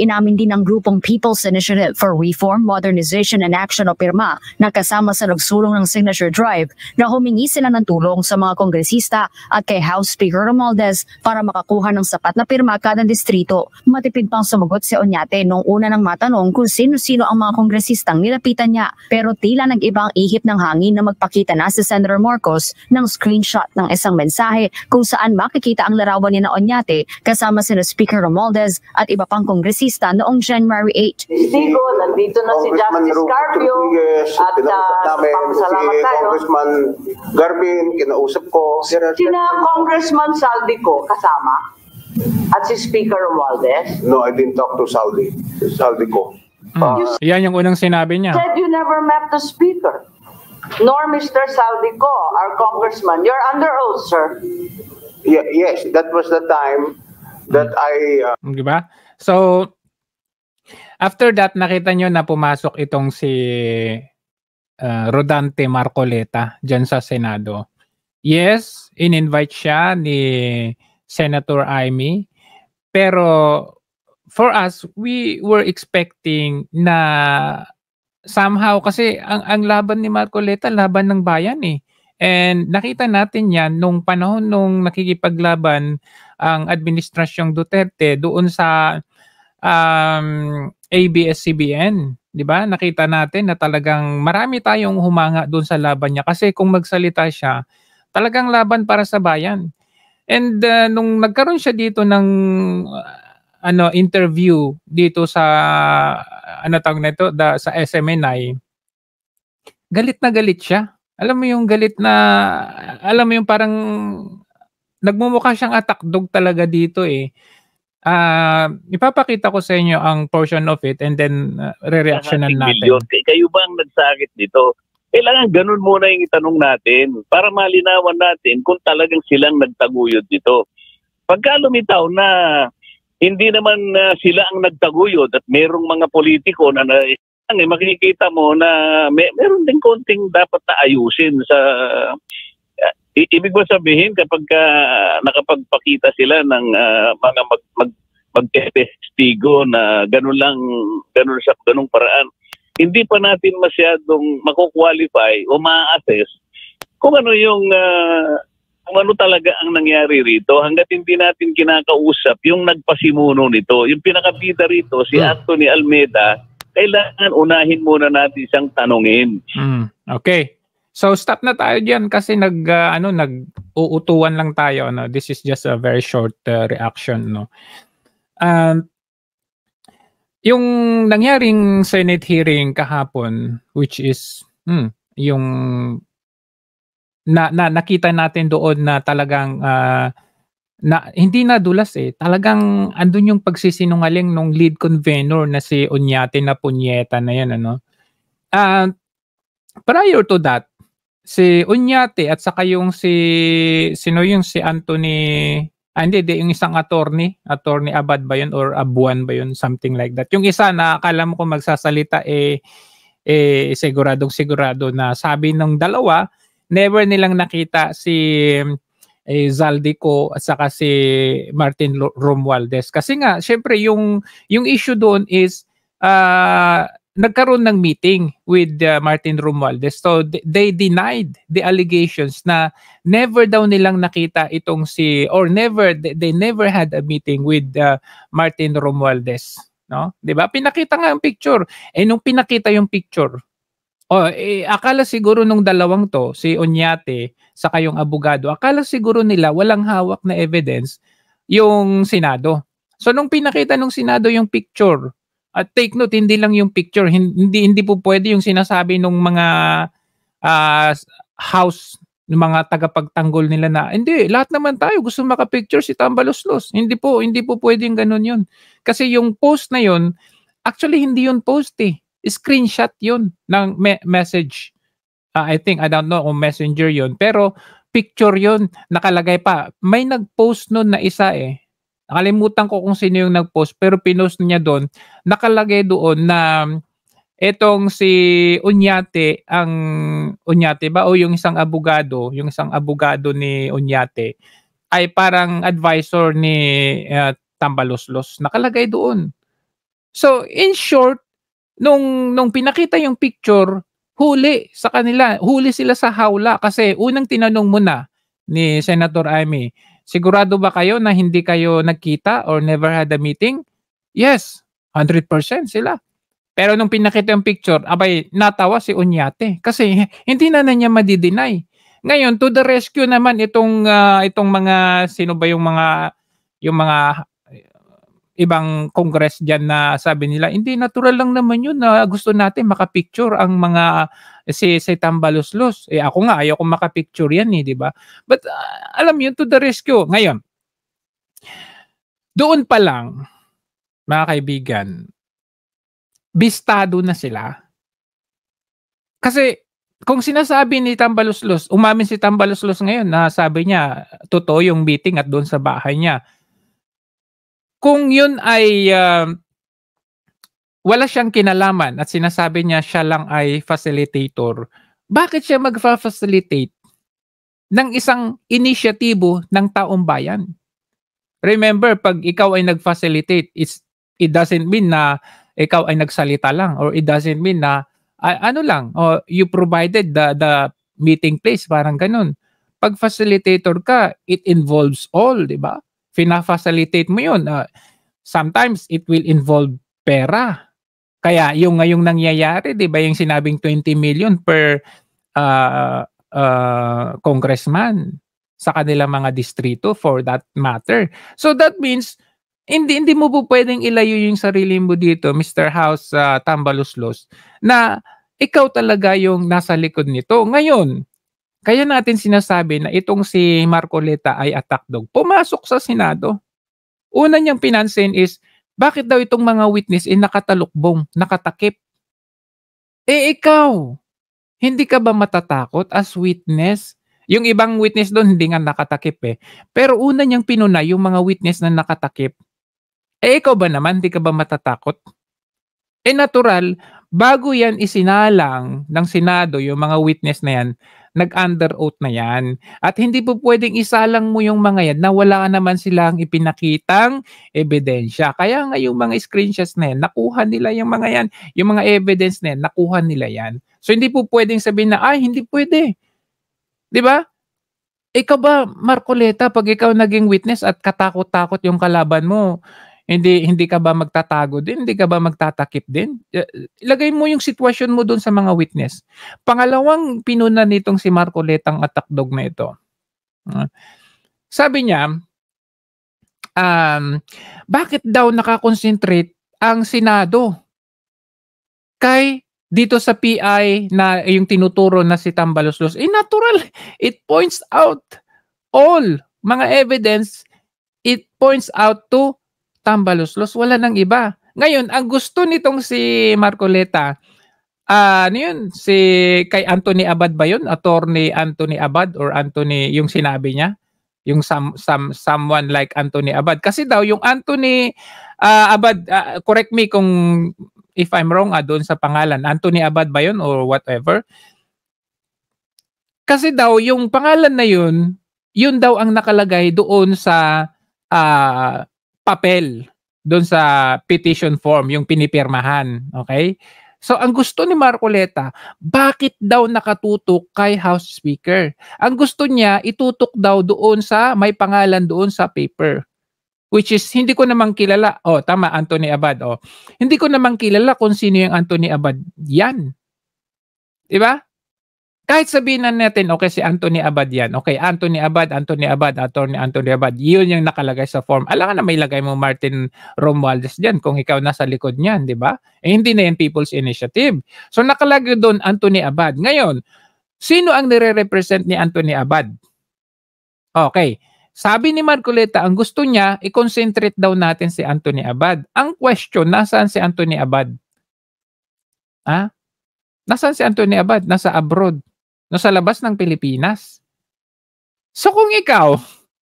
Inamin din ang grupong People's Initiative for Reform, Modernization and Action o PIRMA na kasama sa nagsulong ng signature drive na humingi sila ng tulong sa mga kongresista at kay House Speaker Romualdez para makakuha ng sapat na pirma kada distrito. Matipid pang sumagot si Onyate nung una nang matanong kung sino-sino ang mga kongresistang nilapitan niya pero tila nag ibang ihip ng hangin na magpakita na si Senator Marcos ng screenshot ng isang mensahe kung saan makikita ang larawan ni na Onyate kasama si Speaker Romualdez at iba pang kongresista Bautista noong January 8. Testigo, nandito na si Justice Carpio at nagpapasalamat uh, tayo. Congressman Garvin, kinausap ko. Sina Congressman Saldi ko kasama at si Speaker Romualdez. No, I didn't talk to Saldi. Saldi ko. Uh, Yan yung unang sinabi niya. Said you never met the Speaker nor Mr. Saldico, our congressman. You're under oath, sir. Yeah, yes, that was the time that mm. I... Uh... Diba? So, After that, nakita nyo na pumasok itong si uh, Rodante Marcoleta dyan sa Senado. Yes, in-invite siya ni Senator Amy. Pero for us, we were expecting na somehow kasi ang, ang laban ni Marcoleta, laban ng bayan eh. And nakita natin yan nung panahon nung nakikipaglaban ang Administrasyong Duterte doon sa um, ABS-CBN, 'di ba? Nakita natin na talagang marami tayong humanga doon sa laban niya kasi kung magsalita siya, talagang laban para sa bayan. And uh, nung nagkaroon siya dito ng uh, ano interview dito sa ano tawag nito da, sa SMNI, galit na galit siya. Alam mo yung galit na alam mo yung parang nagmumukha siyang atakdog talaga dito eh uh, ipapakita ko sa inyo ang portion of it and then uh, re-reactionan natin. Eh, kayo ba ang nagsakit dito? Kailangan ganun muna yung itanong natin para malinawan natin kung talagang silang nagtaguyod dito. Pagka lumitaw na hindi naman uh, sila ang nagtaguyod at merong mga politiko na, na eh, makikita mo na may, meron din konting dapat na ayusin sa I- ibig ba sabihin kapag ka nakapagpakita sila ng uh, mga mag, mag magtestigo na ganun lang ganun sa ganung paraan hindi pa natin masyadong mako o ma-assess kung ano yung uh, kung ano talaga ang nangyari rito hanggat hindi natin kinakausap yung nagpasimuno nito yung pinakabida rito si hmm. Anthony Almeida kailangan unahin muna natin siyang tanungin mm, okay So stop na tayo diyan kasi nag uh, ano nag-uutuan lang tayo no. This is just a very short uh, reaction no. Um yung nangyaring Senate hearing kahapon which is hmm, yung na, na nakita natin doon na talagang uh, na hindi na dulas eh. Talagang andun yung pagsisinungaling nung lead convener na si Onyate na punyeta na yan ano. Uh, prior to that, si Unyate at saka yung si sino yung si Anthony ah, hindi, di, yung isang attorney, attorney Abad ba yun or Abuan ba yun, something like that. Yung isa na akala mo kung magsasalita eh, eh siguradong sigurado na sabi ng dalawa, never nilang nakita si eh, Zaldico at saka si Martin Romualdez. Kasi nga, syempre yung, yung issue doon is uh, nagkaroon ng meeting with uh, Martin Romualdez. So they denied the allegations na never daw nilang nakita itong si or never they never had a meeting with uh, Martin Romualdez, no? 'Di ba? Pinakita nga ang picture. Eh nung pinakita yung picture, Oh, eh, akala siguro nung dalawang to, si Onyate sa kayong abogado, akala siguro nila walang hawak na evidence yung Senado. So nung pinakita nung Senado yung picture at take note, hindi lang yung picture, hindi hindi po pwede yung sinasabi ng mga uh, house ng mga tagapagtanggol nila na hindi lahat naman tayo gusto makapicture si Tambaloslos. Hindi po hindi po pwedeng ganun 'yun. Kasi yung post na 'yun, actually hindi 'yun post eh. Screenshot 'yun ng me- message. Uh, I think I don't know kung Messenger 'yun, pero picture 'yun, nakalagay pa. May nagpost post noon na isa eh Nakalimutan ko kung sino yung nag-post pero pinost niya doon. Nakalagay doon na etong si Unyate, ang Unyate ba o yung isang abogado, yung isang abogado ni Unyate ay parang advisor ni uh, Tambaloslos. Nakalagay doon. So in short, nung nung pinakita yung picture, huli sa kanila, huli sila sa hawla kasi unang tinanong muna ni Senator Amy, Sigurado ba kayo na hindi kayo nagkita or never had a meeting? Yes, 100% sila. Pero nung pinakita yung picture, abay, natawa si Unyate kasi hindi na na niya madideny. Ngayon, to the rescue naman itong uh, itong mga sino ba yung mga yung mga ibang congress dyan na sabi nila, hindi, natural lang naman yun na gusto natin makapicture ang mga eh, si, si Tambaluslos. Eh ako nga, ayaw kong makapicture yan eh, di ba? But uh, alam yun, to the rescue. Ngayon, doon pa lang, mga kaibigan, bistado na sila. Kasi kung sinasabi ni Tambaluslos, umamin si Tambaluslos ngayon na sabi niya, totoo yung meeting at doon sa bahay niya kung yun ay uh, wala siyang kinalaman at sinasabi niya siya lang ay facilitator, bakit siya magfa-facilitate ng isang inisyatibo ng taong bayan? Remember, pag ikaw ay nag-facilitate, it's, it doesn't mean na ikaw ay nagsalita lang or it doesn't mean na uh, ano lang, oh, you provided the, the meeting place, parang ganun. Pag facilitator ka, it involves all, di ba? pina-facilitate mo yun, uh, sometimes it will involve pera. Kaya yung ngayong nangyayari, 'di ba, yung sinabing 20 million per uh, uh, congressman sa kanila mga distrito for that matter. So that means hindi hindi mo po pwedeng ilayo yung sarili mo dito, Mr. House uh, Tambaluslos, na ikaw talaga yung nasa likod nito. Ngayon, kaya natin sinasabi na itong si Marcoleta ay attack dog. Pumasok sa Senado. Una niyang pinansin is, bakit daw itong mga witness ay nakatalukbong, nakatakip? Eh ikaw, hindi ka ba matatakot as witness? Yung ibang witness doon hindi nga nakatakip eh. Pero una niyang pinuna yung mga witness na nakatakip. Eh ikaw ba naman, hindi ka ba matatakot? Eh natural, bago yan isinalang ng Senado yung mga witness na yan, nag-under oath na yan. At hindi po pwedeng isalang mo yung mga yan na wala naman silang ipinakitang ebidensya. Kaya nga yung mga screenshots na yan, nakuha nila yung mga yan. Yung mga evidence na yan, nakuha nila yan. So hindi po pwedeng sabihin na, ay, hindi pwede. Di ba? Ikaw ba, Marcoleta, pag ikaw naging witness at katakot-takot yung kalaban mo, hindi hindi ka ba magtatago din? Hindi ka ba magtatakip din? Eh, ilagay mo yung sitwasyon mo doon sa mga witness. Pangalawang pinuna nitong si Marco Letang atakdog na ito. Ah. Sabi niya, um, bakit daw nakakonsentrate ang Senado kay dito sa PI na yung tinuturo na si Tambaloslos, eh natural, it points out all mga evidence, it points out to tambaluslos, wala nang iba. Ngayon, ang gusto nitong si Marcoleta, uh, ano yun, si kay Anthony Abad ba yun? Attorney Anthony Abad or Anthony, yung sinabi niya? Yung some, some, someone like Anthony Abad. Kasi daw, yung Anthony uh, Abad, uh, correct me kung if I'm wrong ah, doon sa pangalan. Anthony Abad ba yun or whatever? Kasi daw, yung pangalan na yun, yun daw ang nakalagay doon sa uh, papel doon sa petition form, yung pinipirmahan. Okay? So ang gusto ni Marcoleta, bakit daw nakatutok kay House Speaker? Ang gusto niya, itutok daw doon sa may pangalan doon sa paper. Which is, hindi ko naman kilala. Oh, tama, Anthony Abad. Oh. Hindi ko naman kilala kung sino yung Anthony Abad. Yan. 'Di ba? kahit sabihin na natin, okay, si Anthony Abad yan. Okay, Anthony Abad, Anthony Abad, Anthony, Anthony Abad. Yun yung nakalagay sa form. Alam ka na may lagay mo Martin Romualdez dyan kung ikaw nasa likod niyan, di ba? Eh, hindi na yan People's Initiative. So nakalagay doon Anthony Abad. Ngayon, sino ang nire-represent ni Anthony Abad? Okay, sabi ni Marcoleta, ang gusto niya, i-concentrate daw natin si Anthony Abad. Ang question, nasaan si Anthony Abad? Ha? Nasaan si Anthony Abad? Nasa abroad no sa labas ng Pilipinas. So kung ikaw,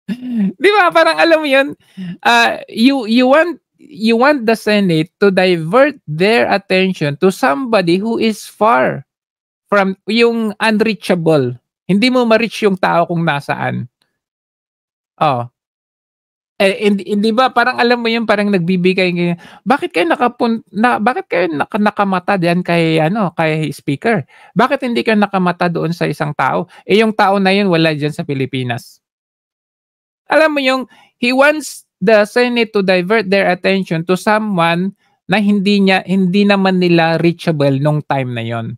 'di ba parang alam mo 'yun, uh, you you want you want the Senate to divert their attention to somebody who is far from yung unreachable. Hindi mo ma-reach yung tao kung nasaan. Oh eh, hindi, hindi ba parang alam mo yun parang nagbibigay ngayon. Bakit kayo nakapun na, bakit kayo nak, nakamata diyan kay ano kay speaker? Bakit hindi kayo nakamata doon sa isang tao? Eh yung tao na yun wala diyan sa Pilipinas. Alam mo yung he wants the Senate to divert their attention to someone na hindi niya hindi naman nila reachable nung time na yon.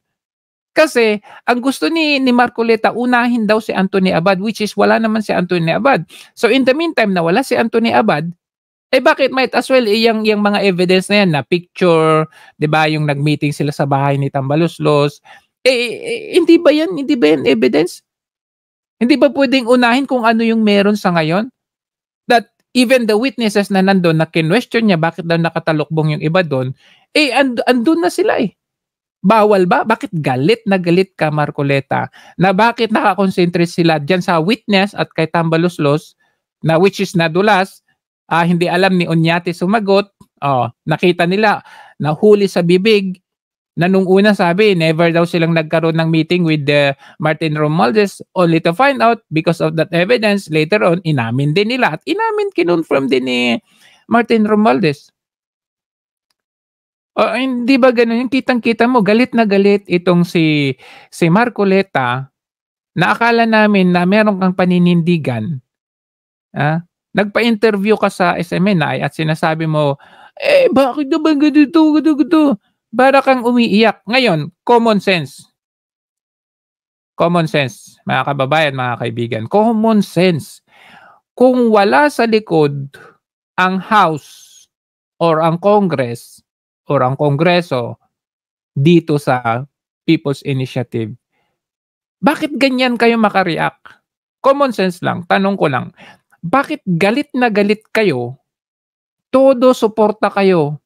Kasi ang gusto ni, ni Marcoleta, unahin daw si Anthony Abad, which is wala naman si Anthony Abad. So in the meantime, nawala si Anthony Abad, eh bakit might as well eh, yung, mga evidence na yan na picture, 'di ba, yung nagmeeting sila sa bahay ni Tambaloslos. Eh, eh hindi ba 'yan? Hindi ba 'yan evidence? Hindi ba pwedeng unahin kung ano yung meron sa ngayon? That even the witnesses na nandoon na kinwestiyon niya bakit daw nakatalukbong yung iba doon, eh and, andun na sila eh. Bawal ba? Bakit galit na galit ka, Marcoleta? Na bakit nakakonsentrate sila dyan sa witness at kay Tambaloslos, na which is nadulas, uh, hindi alam ni Onyate sumagot, oh, nakita nila, nahuli sa bibig, na nung una sabi, never daw silang nagkaroon ng meeting with uh, Martin Romualdez, only to find out because of that evidence, later on, inamin din nila. At inamin, kinonfirm din ni Martin Romualdez. Uh, hindi ba ganun? Yung kitang-kita mo, galit na galit itong si, si Marcoleta na akala namin na meron kang paninindigan. Ah, nagpa-interview ka sa SMNI at sinasabi mo, eh, bakit na ba ganito, ganito, ganito? Para kang umiiyak. Ngayon, common sense. Common sense, mga kababayan, mga kaibigan. Common sense. Kung wala sa likod ang House or ang Congress, or ang Kongreso dito sa People's Initiative. Bakit ganyan kayo makareact? Common sense lang, tanong ko lang. Bakit galit na galit kayo? Todo suporta kayo.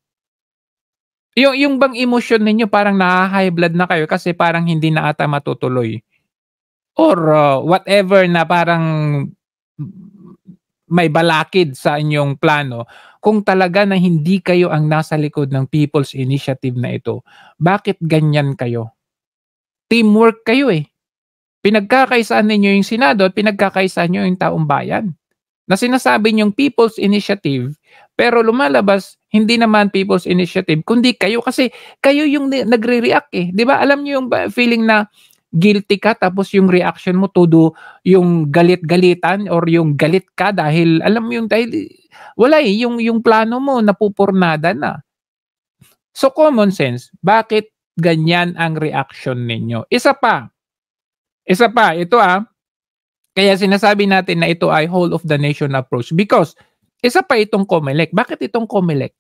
Yung, yung bang emotion ninyo parang nakaka-high blood na kayo kasi parang hindi na ata matutuloy. Or uh, whatever na parang may balakid sa inyong plano kung talaga na hindi kayo ang nasa likod ng People's Initiative na ito, bakit ganyan kayo? Teamwork kayo eh. Pinagkakaisaan ninyo yung Senado at pinagkakaisaan nyo yung taong bayan. Na sinasabi niyong People's Initiative, pero lumalabas, hindi naman People's Initiative, kundi kayo kasi kayo yung nagre-react eh. 'Di ba? Alam niyo yung feeling na guilty ka tapos yung reaction mo todo yung galit-galitan or yung galit ka dahil alam mo yung dahil wala eh, yung, yung plano mo napupurnada na. So common sense, bakit ganyan ang reaction ninyo? Isa pa, isa pa, ito ah, kaya sinasabi natin na ito ay whole of the nation approach because isa pa itong COMELEC. Bakit itong COMELEC?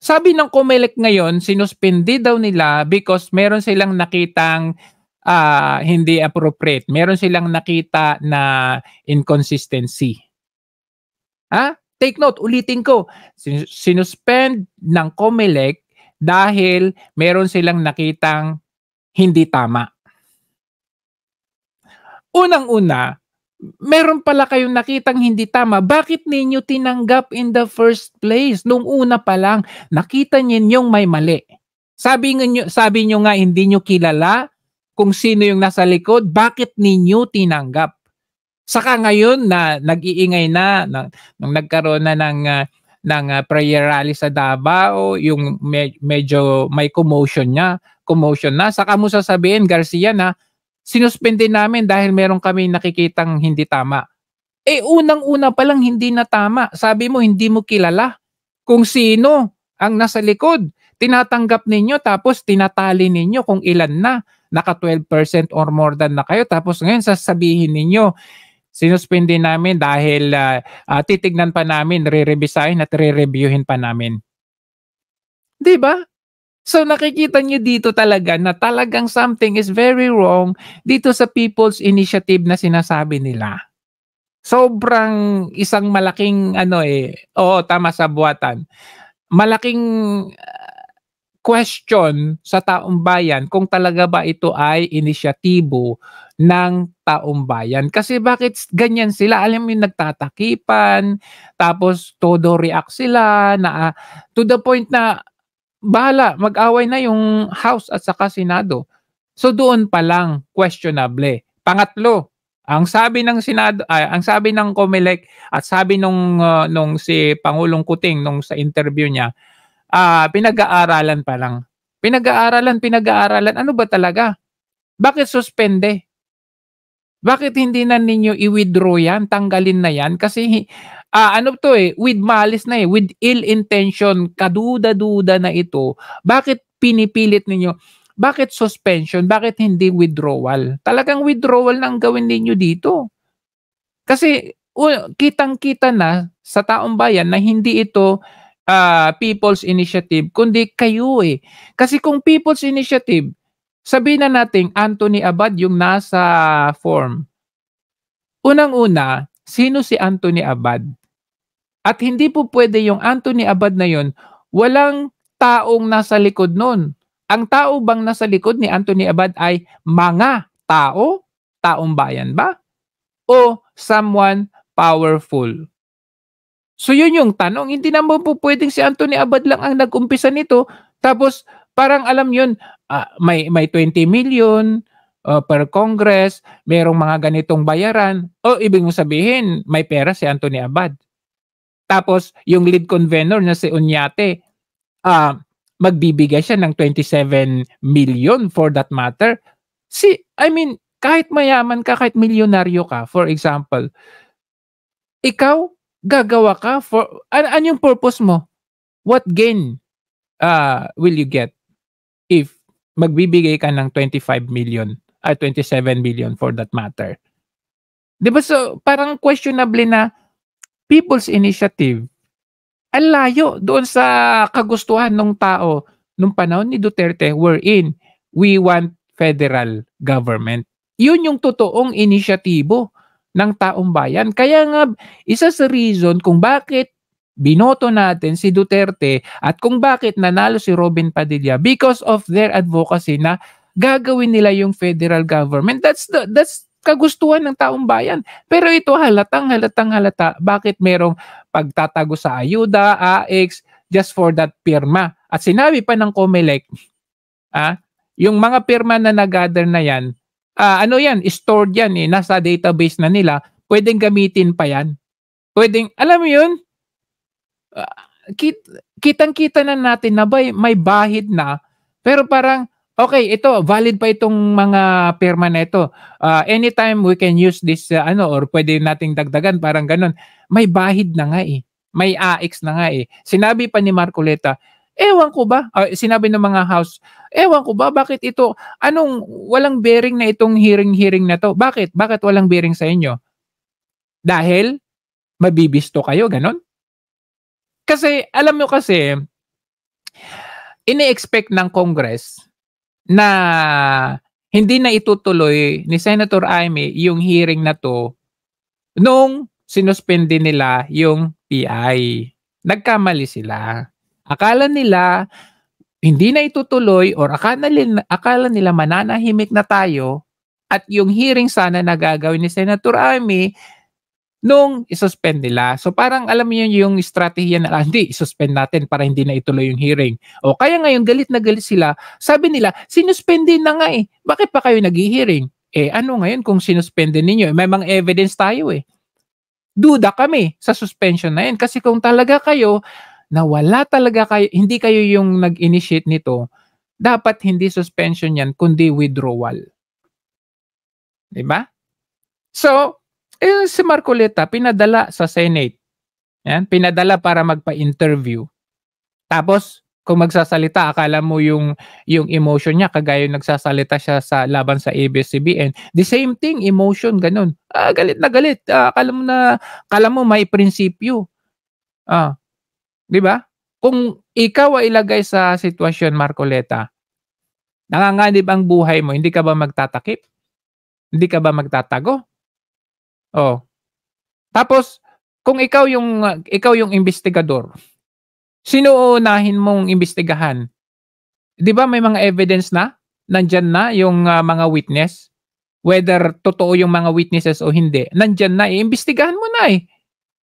Sabi ng Comelec ngayon, sinuspindi daw nila because meron silang nakitang uh, hindi appropriate. Meron silang nakita na inconsistency. Ha? Take note, ulitin ko. sinuspend ng Comelec dahil meron silang nakitang hindi tama. Unang-una, meron pala kayong nakitang hindi tama, bakit ninyo tinanggap in the first place? Nung una pa lang, nakita ninyong may mali. Sabi ninyo, sabi niyo nga hindi niyo kilala kung sino yung nasa likod, bakit ninyo tinanggap? Saka ngayon na nag-iingay na, na nung nagkaroon na ng uh, ng uh, prayer rally sa Davao, yung me- medyo may commotion niya, commotion na. Saka mo sasabihin Garcia na sinuspende namin dahil meron kami nakikitang hindi tama. Eh unang-una pa lang hindi na tama. Sabi mo hindi mo kilala kung sino ang nasa likod. Tinatanggap ninyo tapos tinatali ninyo kung ilan na. Naka 12% or more than na kayo. Tapos ngayon sasabihin ninyo, sinuspende namin dahil uh, uh, titignan pa namin, re-revisahin at re-reviewin pa namin. 'Di ba? So nakikita nyo dito talaga na talagang something is very wrong dito sa people's initiative na sinasabi nila. Sobrang isang malaking ano eh, oo tama sa buwatan. Malaking uh, question sa taong bayan kung talaga ba ito ay inisyatibo ng taong bayan. Kasi bakit ganyan sila? Alam mo yung nagtatakipan, tapos todo react sila, na, ah, to the point na bahala, mag-away na yung House at saka Senado. So doon pa lang questionable. Pangatlo, ang sabi ng Senado, ay, ah, ang sabi ng COMELEC at sabi nung uh, nung si Pangulong Kuting nung sa interview niya, uh, pinag-aaralan pa lang. Pinag-aaralan, pinag-aaralan. Ano ba talaga? Bakit suspende? Bakit hindi na ninyo i-withdraw yan, tanggalin na yan? Kasi uh, ano to eh, with malice na eh, with ill intention, kaduda-duda na ito. Bakit pinipilit ninyo? Bakit suspension? Bakit hindi withdrawal? Talagang withdrawal na ang gawin ninyo dito. Kasi uh, kitang-kita na sa taong bayan na hindi ito uh, people's initiative, kundi kayo eh. Kasi kung people's initiative, Sabihin na natin, Anthony Abad yung nasa form. Unang-una, sino si Anthony Abad? At hindi po pwede yung Anthony Abad na yon, walang taong nasa likod nun. Ang tao bang nasa likod ni Anthony Abad ay mga tao? Taong bayan ba? O someone powerful? So yun yung tanong. Hindi naman po pwedeng si Anthony Abad lang ang nag-umpisa nito. Tapos parang alam yun, uh, may may 20 million uh, per Congress, merong mga ganitong bayaran. O oh, ibig mong sabihin, may pera si Anthony Abad. Tapos yung lead convenor na si Unyate, uh, ah, magbibigay siya ng 27 million for that matter. Si I mean, kahit mayaman ka, kahit milyonaryo ka, for example, ikaw gagawa ka for an an yung purpose mo? What gain uh, will you get if magbibigay ka ng 25 million ay ah, 27 million for that matter. 'Di ba so parang questionable na people's initiative ang layo doon sa kagustuhan ng tao nung panahon ni Duterte wherein we want federal government. Yun yung totoong inisyatibo ng taong bayan. Kaya nga, isa sa reason kung bakit binoto natin si Duterte at kung bakit nanalo si Robin Padilla because of their advocacy na gagawin nila yung federal government. That's the, that's kagustuhan ng taong bayan. Pero ito halatang halatang halata bakit merong pagtatago sa ayuda, AX, just for that pirma. At sinabi pa ng COMELEC, ah, yung mga pirma na nag na yan, ah, ano yan, stored yan eh, nasa database na nila, pwedeng gamitin pa yan. Pwedeng, alam mo yun, Ah, kit, kitang-kita na natin na may, may bahid na pero parang okay, ito valid pa itong mga perma na ito. Uh, anytime we can use this uh, ano or pwede nating dagdagan parang ganun. May bahid na nga eh. May AX na nga eh. Sinabi pa ni Marcoleta, ewan ko ba, uh, sinabi ng mga house, ewan ko ba bakit ito anong walang bearing na itong hearing-hearing na to? Bakit? Bakit walang bearing sa inyo? Dahil mabibisto kayo, ganun? Kasi, alam mo kasi, ini-expect ng Congress na hindi na itutuloy ni Senator Aimee yung hearing na to nung sinuspende nila yung PI. Nagkamali sila. Akala nila hindi na itutuloy or akala nila, akala nila mananahimik na tayo at yung hearing sana na gagawin ni Senator Aimee nung isuspend nila. So parang alam niyo yung strategy na ah, hindi, isuspend natin para hindi na ituloy yung hearing. O kaya ngayon galit na galit sila. Sabi nila, sinuspendin na nga eh. Bakit pa kayo nag hearing Eh ano ngayon kung sinuspendin ninyo? Eh, may mga evidence tayo eh. Duda kami sa suspension na yan. Kasi kung talaga kayo, na wala talaga kayo, hindi kayo yung nag-initiate nito, dapat hindi suspension yan, kundi withdrawal. Diba? So, eh, si Marcoleta, pinadala sa Senate. Yan, pinadala para magpa-interview. Tapos, kung magsasalita, akala mo yung, yung emotion niya, kagaya yung nagsasalita siya sa laban sa ABS-CBN. The same thing, emotion, ganun. Ah, galit na galit. Ah, akala mo na, akala mo may prinsipyo. Ah, di ba? Kung ikaw ay ilagay sa sitwasyon, Marcoleta, nanganganib ang buhay mo, hindi ka ba magtatakip? Hindi ka ba magtatago? Oh. Tapos kung ikaw yung uh, ikaw yung investigador, sino unahin mong imbestigahan? 'Di ba may mga evidence na? Nandiyan na yung uh, mga witness whether totoo yung mga witnesses o hindi. Nandiyan na, iimbestigahan mo na eh.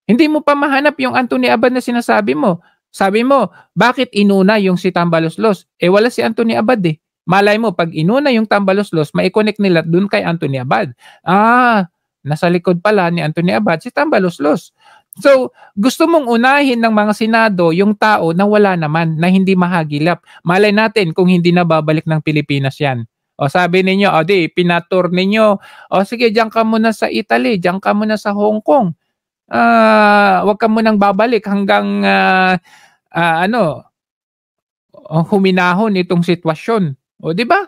Hindi mo pa mahanap yung Anthony Abad na sinasabi mo. Sabi mo, bakit inuna yung si Tambaloslos? Eh wala si Anthony Abad eh. Malay mo, pag inuna yung Tambaloslos, maikonnect nila dun kay Anthony Abad. Ah, nasa likod pala ni Anthony Abad si Tambaloslos. So, gusto mong unahin ng mga Senado yung tao na wala naman, na hindi mahagilap. Malay natin kung hindi na babalik ng Pilipinas yan. O sabi ninyo, o di, pinatur ninyo, o sige, diyan ka muna sa Italy, diyan ka muna sa Hong Kong. Uh, ah, wag ka munang babalik hanggang uh, uh, ano, huminahon itong sitwasyon. O di ba?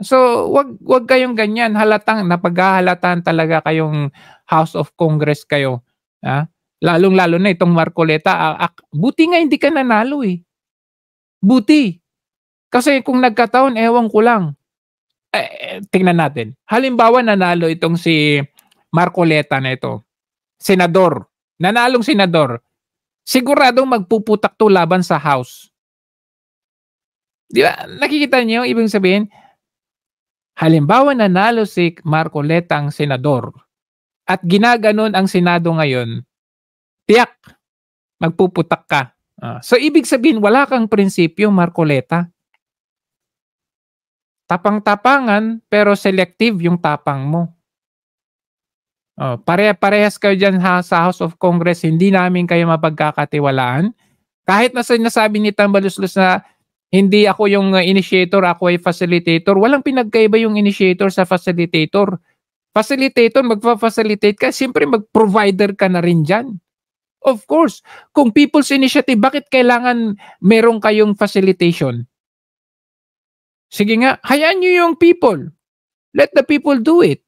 So, wag wag kayong ganyan. Halatang napaghahalatan talaga kayong House of Congress kayo. Ha? Lalong-lalo na itong Marcoleta. A- ah, buti nga hindi ka nanalo eh. Buti. Kasi kung nagkataon, ewan ko lang. Eh, eh, tingnan natin. Halimbawa nanalo itong si Marcoleta na ito. Senador. Nanalong senador. Siguradong magpuputak to laban sa House. Di ba? Nakikita niyo, ibig sabihin, Halimbawa nanalo si Marcoletang senador at ginaganon ang Senado ngayon, tiyak, magpuputak ka. Uh, so ibig sabihin, wala kang prinsipyo, Marcoleta. Tapang-tapangan pero selective yung tapang mo. Oh, pare-parehas kayo dyan ha, sa House of Congress, hindi namin kayo mapagkakatiwalaan. Kahit na sinasabi ni Tambaluslus na hindi ako yung uh, initiator, ako ay facilitator. Walang pinagkaiba yung initiator sa facilitator. Facilitator, magfa-facilitate ka, siyempre mag-provider ka na rin dyan. Of course, kung people's initiative, bakit kailangan meron kayong facilitation? Sige nga, hayaan nyo yung people. Let the people do it.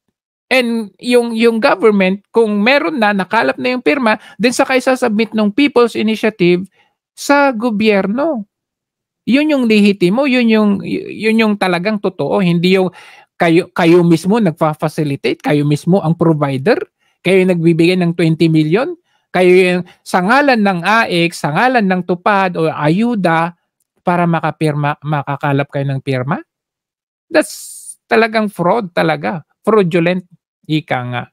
And yung yung government, kung meron na, nakalap na yung pirma, then saka submit ng people's initiative sa gobyerno yun yung lehitimo, yun yung yun yung talagang totoo, hindi yung kayo kayo mismo nagfa-facilitate, kayo mismo ang provider, kayo yung nagbibigay ng 20 million, kayo yung sa ngalan ng AX, sa ngalan ng tupad o ayuda para makapirma, makakalap kayo ng pirma? That's talagang fraud talaga. Fraudulent. Ika nga.